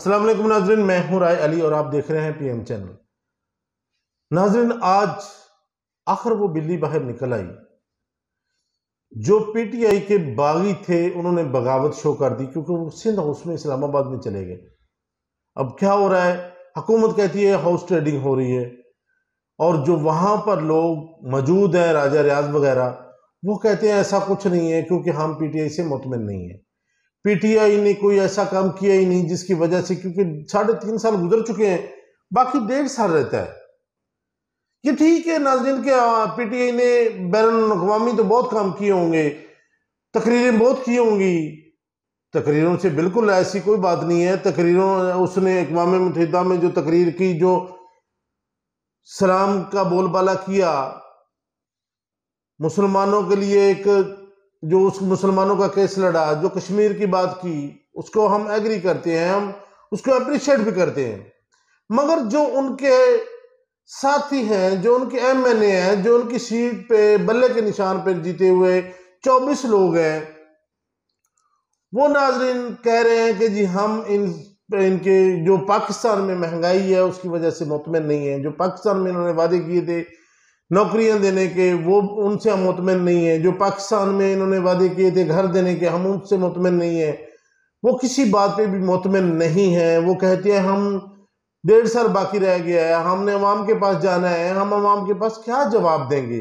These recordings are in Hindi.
असलम नाजरन मैं हूं राय अली और आप देख रहे हैं पीएम चैनल नाजरन आज आखिर वो बिल्ली बाहर निकल आई जो पीटीआई के बागी थे उन्होंने बगावत शो कर दी क्योंकि वो सिंध हाउस में इस्लामाबाद में चले गए अब क्या हो रहा है हुकूमत कहती है हाउस ट्रेडिंग हो रही है और जो वहाँ पर लोग मौजूद हैं राजा रियाज वगैरह वो कहते हैं ऐसा कुछ नहीं है क्योंकि हम पीटीआई से मुतमिन नहीं है पीटीआई ने कोई ऐसा काम किया ही नहीं जिसकी वजह से क्योंकि साढ़े तीन साल गुजर चुके हैं बाकी डेढ़ साल रहता है ये ठीक है नाजरीन के पीटीआई ने बैन अवी तो बहुत काम किए होंगे तकरीरें बहुत की होंगी तकरीरों से बिल्कुल ऐसी कोई बात नहीं है तकरीरों उसने अकवा मतदा में जो तकरीर की जो सलाम का बोलबाला किया मुसलमानों के लिए एक जो उस मुसलमानों का केस लड़ा जो कश्मीर की बात की उसको हम एग्री करते हैं हम उसको अप्रिशिएट भी करते हैं मगर जो उनके साथी हैं जो उनके एम एन ए हैं जो उनकी सीट पे बल्ले के निशान पर जीते हुए चौबीस लोग हैं वो नाजरीन कह रहे हैं कि जी हम इन इनके जो पाकिस्तान में महंगाई है उसकी वजह से मुतमिन नहीं है जो पाकिस्तान में इन्होंने वादे किए थे नौकरियां देने के वो उनसे हम मुतमिन नहीं है जो पाकिस्तान में इन्होंने वादे किए थे घर देने के हम उनसे मुतमिन नहीं है वो किसी बात पे भी मुतमिन नहीं है वो कहते हैं हम डेढ़ साल बाकी रह गया है हमने अवाम के पास जाना है हम अवाम के पास क्या जवाब देंगे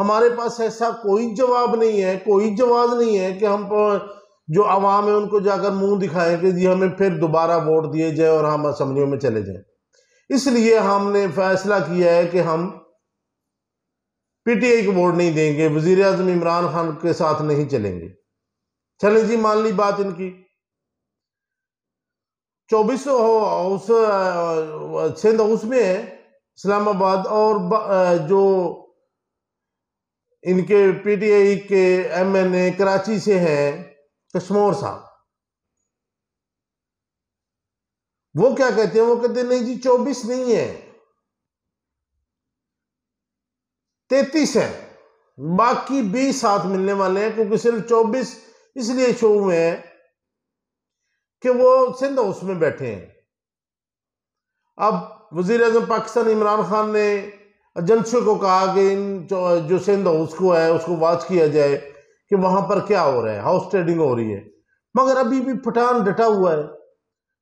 हमारे पास ऐसा कोई जवाब नहीं है कोई जवाब नहीं है कि हम जो अवाम है उनको जाकर मुंह दिखाएं कि जी हमें फिर दोबारा वोट दिए जाए और हम असम्बलियों में चले जाएं इसलिए हमने फैसला किया है कि हम पीटीआई को वोट नहीं देंगे वजीर अजम इमरान खान के साथ नहीं चलेंगे चले जी मान ली बात इनकी चौबीस हाउस सिंध हाउस में इस्लामाबाद और जो इनके पीटीआई के एमएनए कराची से हैं कश्मोर साहब वो क्या कहते हैं वो कहते हैं नहीं जी चौबीस नहीं है तैतीस है बाकी बीस साथ मिलने वाले हैं क्योंकि सिर्फ चौबीस इसलिए शो हुए हैं कि वो सिंध हाउस में बैठे हैं अब वजीर अजम पाकिस्तान इमरान खान ने एजेंसियों को कहा कि इन जो सिंध हाउस को है उसको वाच किया जाए कि वहां पर क्या हो रहा है हाउस ट्रेडिंग हो रही है मगर अभी भी पठान डटा हुआ है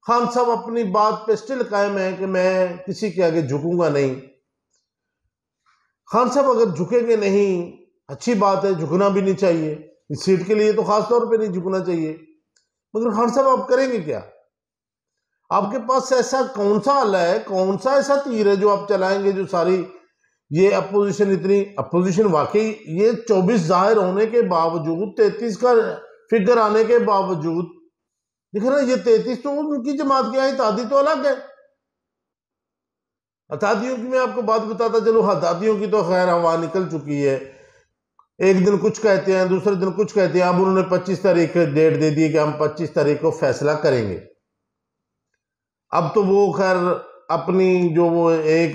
खान साहब अपनी बात पे स्टिल कायम है कि मैं किसी के आगे झुकूंगा नहीं खान साहब अगर झुकेंगे नहीं अच्छी बात है झुकना भी नहीं चाहिए इस सीट के लिए तो खास तौर पे नहीं झुकना चाहिए मगर खान साहब आप करेंगे क्या आपके पास ऐसा कौन सा हल है कौन सा ऐसा तीर है जो आप चलाएंगे जो सारी ये अपोजिशन इतनी अपोजिशन वाकई ये 24 जाहिर होने के बावजूद 33 का फिगर आने के बावजूद देखे ना ये 33 तो उनकी जमात के तादी तो अलग है दादियों की मैं आपको बात बताता चलो हाँ की तो खैर हवा निकल चुकी है एक दिन कुछ कहते हैं दूसरे दिन कुछ कहते हैं अब उन्होंने 25 तारीख डेट दे दी कि हम 25 तारीख को फैसला करेंगे अब तो वो खैर अपनी जो वो एक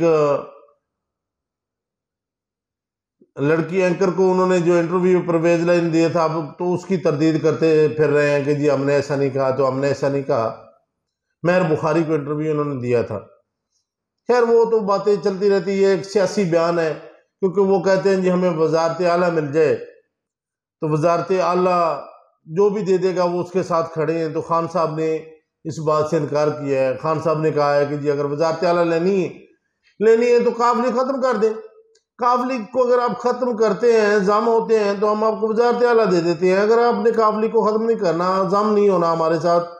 लड़की एंकर को उन्होंने जो इंटरव्यू परवेज लाइन दिया था अब तो उसकी तरदीद करते फिर रहे हैं कि जी हमने ऐसा नहीं कहा तो हमने ऐसा नहीं कहा मेहर बुखारी को इंटरव्यू उन्होंने दिया था खैर वो तो बातें चलती रहती है एक सियासी बयान है क्योंकि वो कहते हैं जी हमें वजारत आला मिल जाए तो वजारत आला जो भी दे देगा वो उसके साथ खड़े हैं तो खान साहब ने इस बात से इनकार किया है खान साहब ने कहा है कि जी अगर वजारत आला लेनी है लेनी है तो काफली ख़त्म कर दें काफली को अगर आप ख़त्म करते हैं जाम होते हैं तो हम आपको वजारत आला दे देते हैं अगर आपने काफली को ख़त्म नहीं करना जाम नहीं होना हमारे साथ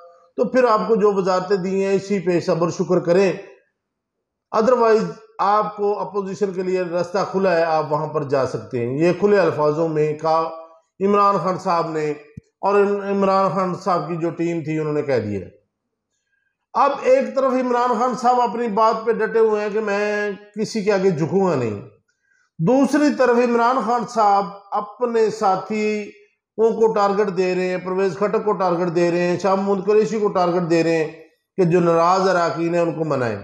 तो फिर आपको जो वजारतें दी हैं इसी पे सब्र शुक्र करें अदरवाइज आपको अपोजिशन के लिए रास्ता खुला है आप वहां पर जा सकते हैं ये खुले अल्फाजों में कहा इमरान खान साहब ने और इमरान खान साहब की जो टीम थी उन्होंने कह दिया अब एक तरफ इमरान खान साहब अपनी बात पे डटे हुए हैं कि मैं किसी के आगे झुकूंगा नहीं दूसरी तरफ इमरान खान साहब अपने साथी को टारगेट दे रहे हैं परवेज खटक को टारगेट दे रहे हैं शाह महमूद कुरेशी को टारगेट दे रहे हैं कि जो नाराज अरकान है उनको मनाएं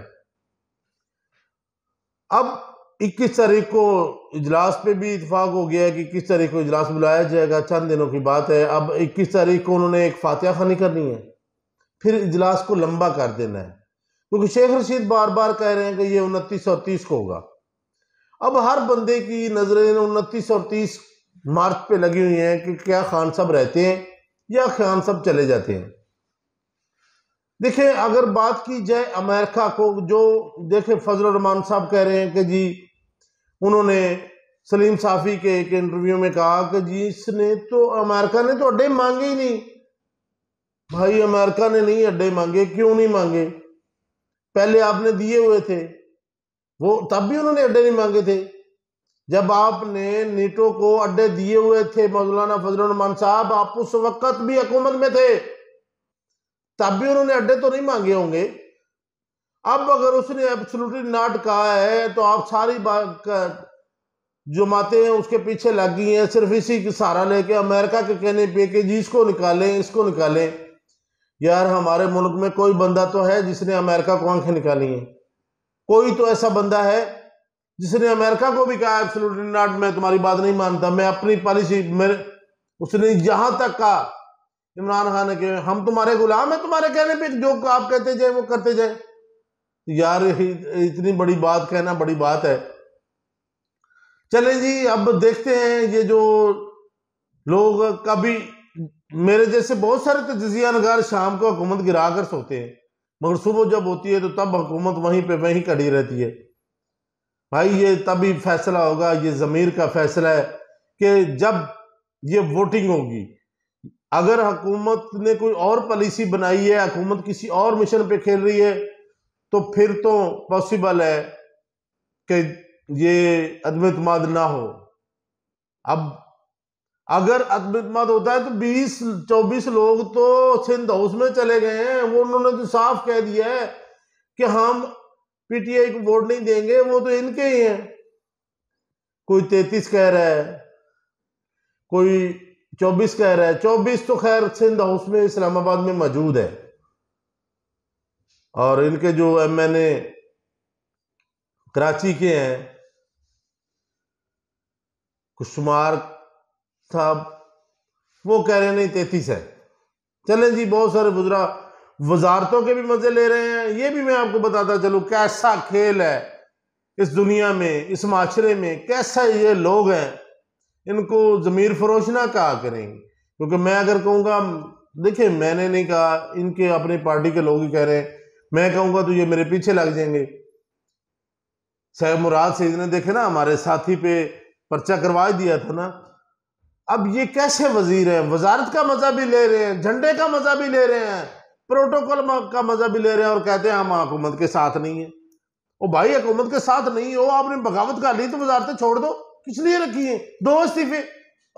अब इक्कीस तारीख को इजलास पे भी इतफाक़ हो गया है कि इक्कीस तारीख को इजलास बुलाया जाएगा चंद दिनों की बात है अब इक्कीस तारीख को उन्होंने एक फातिया खानी करनी है फिर इजलास को लंबा कर देना है क्योंकि शेख रशीद बार बार कह रहे हैं कि ये उनतीस और तीस को होगा अब हर बंदे की नज़रें उनतीस और तीस मार्च पे लगी हुई हैं कि क्या खान साहब रहते हैं या खान साहब चले जाते हैं देखें अगर बात की जाए अमेरिका को जो देखें फजल रमान साहब कह रहे हैं कि जी उन्होंने सलीम साफ़ी के एक इंटरव्यू में कहा कि जी इसने तो अमेरिका ने तो अड्डे मांगे ही नहीं भाई अमेरिका ने नहीं अड्डे मांगे क्यों नहीं मांगे पहले आपने दिए हुए थे वो तब भी उन्होंने अड्डे नहीं मांगे थे जब आपने नीटो को अड्डे दिए हुए थे मौलाना फजल रमान साहब आप उस वक्त भी हुकूमत में थे तब भी उन्होंने अड्डे तो नहीं मांगे होंगे अब अगर उसने एब्सोल्युटली नॉट कहा है तो आप सारी बात जमातें हैं उसके पीछे लग गई हैं सिर्फ इसी का सहारा लेके अमेरिका के कहने पे कि जी इसको निकालें इसको निकालें यार हमारे मुल्क में कोई बंदा तो है जिसने अमेरिका को आंखें निकाली हैं कोई तो ऐसा बंदा है जिसने अमेरिका को भी कहा एब्सोल्युटली नॉट मैं तुम्हारी बात नहीं मानता मैं अपनी पॉलिसी मेरे उसने जहां तक कहा इमरान खान ने कहे हम तुम्हारे गुलाम हैं तुम्हारे कहने पे जो आप कहते जाए वो करते जाए यार इतनी बड़ी बात कहना बड़ी बात है चले जी अब देखते हैं ये जो लोग कभी मेरे जैसे बहुत सारे तजिया नगार शाम को हुकूमत गिरा कर सोते हैं मगर सुबह जब होती है तो तब हुकूमत वहीं पे वहीं कड़ी रहती है भाई ये तभी फैसला होगा ये ज़मीर का फैसला है कि जब ये वोटिंग होगी अगर हुकूमत ने कोई और पॉलिसी बनाई है हुकूमत किसी और मिशन पे खेल रही है तो फिर तो पॉसिबल है कि ये अदमतमाद ना हो अब अगर अदमतमाद होता है तो 20 24 लोग तो सिंध हाउस में चले गए हैं वो उन्होंने तो साफ कह दिया है कि हम पीटीआई को वोट नहीं देंगे वो तो इनके ही हैं कोई तैतीस कह रहा है कोई चौबीस कह रहा है चौबीस तो खैर सिंध हाउस में इस्लामाबाद में मौजूद है और इनके जो एम एन ए कराची के हैं कुशुमार साहब वो कह रहे नहीं तैतीस है चलें जी बहुत सारे गुजरा वजारतों के भी मजे ले रहे हैं ये भी मैं आपको बताता चलूँ कैसा खेल है इस दुनिया में इस माशरे में कैसा ये लोग हैं इनको ज़मीर फरोश ना कहा करें क्योंकि मैं अगर कहूँगा देखिए मैंने नहीं कहा इनके अपने पार्टी के लोग ही कह रहे हैं मैं कहूँगा तो ये मेरे पीछे लग जाएंगे सैब मुराद सईद ने देखे ना हमारे साथी पे पर्चा करवा दिया था ना अब ये कैसे वजीर हैं वजारत का मज़ा भी ले रहे हैं झंडे का मज़ा भी ले रहे हैं प्रोटोकॉल का मज़ा भी ले रहे हैं और कहते हैं हम हुकूमत के साथ नहीं है ओ भाई हुकूमत के साथ नहीं हो आपने बगावत कर ली तो वजारतें छोड़ दो इसलिए रखी है दो इस्तीफे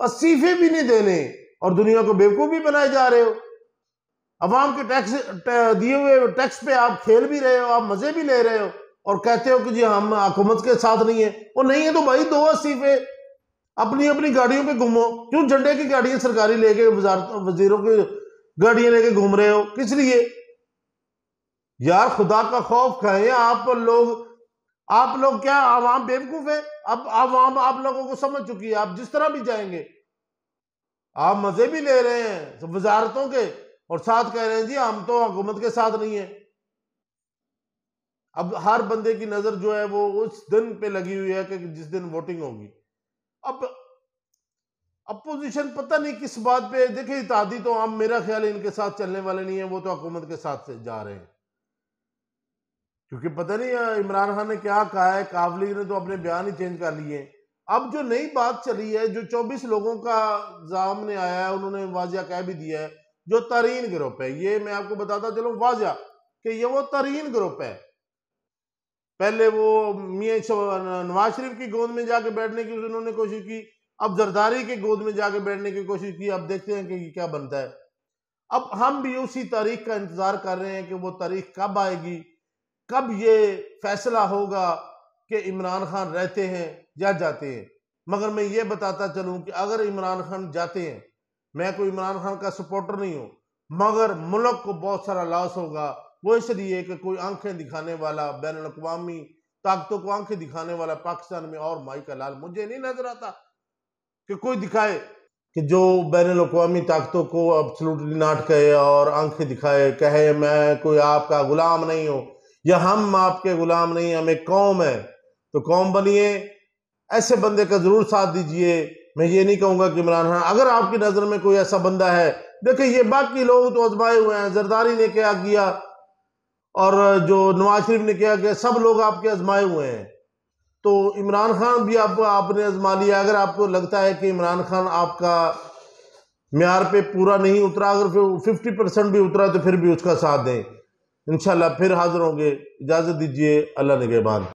इस्तीफे भी नहीं देने और दुनिया को बेवकूफ भी बनाए जा रहे हो अवाम के टैक्स दिए हुए टैक्स पे आप खेल भी रहे हो आप मजे भी ले रहे हो और कहते हो कि जी हम हुकूमत के साथ नहीं है वो नहीं है तो भाई दो इस्तीफे अपनी अपनी गाड़ियों पे घूमो क्यों झंडे की गाड़ियां सरकारी लेके वजीरों की गाड़ियां लेके घूम रहे हो किस लिए यार खुदा का खौफ खाए आप लोग आप लोग क्या आवाम बेवकूफ है अब आवाम आप लोगों को समझ चुकी है आप जिस तरह भी जाएंगे आप मजे भी ले रहे हैं तो वजारतों के और साथ कह रहे हैं जी हम तो हुकूमत के साथ नहीं है अब हर बंदे की नजर जो है वो उस दिन पे लगी हुई है कि जिस दिन वोटिंग होगी अब अपोजिशन पता नहीं किस बात पे देखिए इतादी तो हम मेरा ख्याल इनके साथ चलने वाले नहीं है वो तो हुकूमत के साथ से जा रहे हैं क्योंकि पता नहीं इमरान खान ने क्या कहा है कावली ने तो अपने बयान ही चेंज कर लिए अब जो नई बात चली है जो 24 लोगों का सामने आया है उन्होंने वाजिया कह भी दिया है जो तरीन ग्रुप है ये मैं आपको बताता चलो वाजिया कि ये वो तरीन ग्रुप है पहले वो मियाँ नवाज शरीफ की गोद में जाके बैठने की उन्होंने कोशिश की अब जरदारी के गोद में जाके बैठने की कोशिश की अब देखते हैं कि क्या बनता है अब हम भी उसी तारीख का इंतजार कर रहे हैं कि वो तारीख कब आएगी कब ये फैसला होगा कि इमरान खान रहते हैं या जाते हैं मगर मैं ये बताता चलूं कि अगर इमरान खान जाते हैं मैं कोई इमरान खान का सपोर्टर नहीं हूं मगर मुल्क को बहुत सारा लॉस होगा वो इसलिए कि कोई आंखें दिखाने वाला बैन अवी ताकतों को आंखें दिखाने वाला पाकिस्तान में और माई का लाल मुझे नहीं नजर आता कि कोई दिखाए कि जो बैन अवी ताकतों को अब नाट कहे और आंखें दिखाए कहे मैं कोई आपका गुलाम नहीं हूँ या हम आपके गुलाम नहीं हमें कौम है तो कौम बनिए ऐसे बंदे का ज़रूर साथ दीजिए मैं ये नहीं कहूंगा कि इमरान खान अगर आपकी नज़र में कोई ऐसा बंदा है देखिए ये बाकी लोग तो आजमाए हुए हैं जरदारी ने क्या किया और जो नवाज शरीफ ने क्या किया सब लोग आपके आजमाए हुए हैं तो इमरान खान भी आप आपने आजमा लिया अगर आपको लगता है कि इमरान खान आपका म्यार पे पूरा नहीं उतरा अगर फिफ्टी परसेंट भी उतरा तो फिर भी उसका साथ दें इंशाल्लाह फिर हाज़िर होंगे इजाज़त दीजिए अल्लाह निगहबान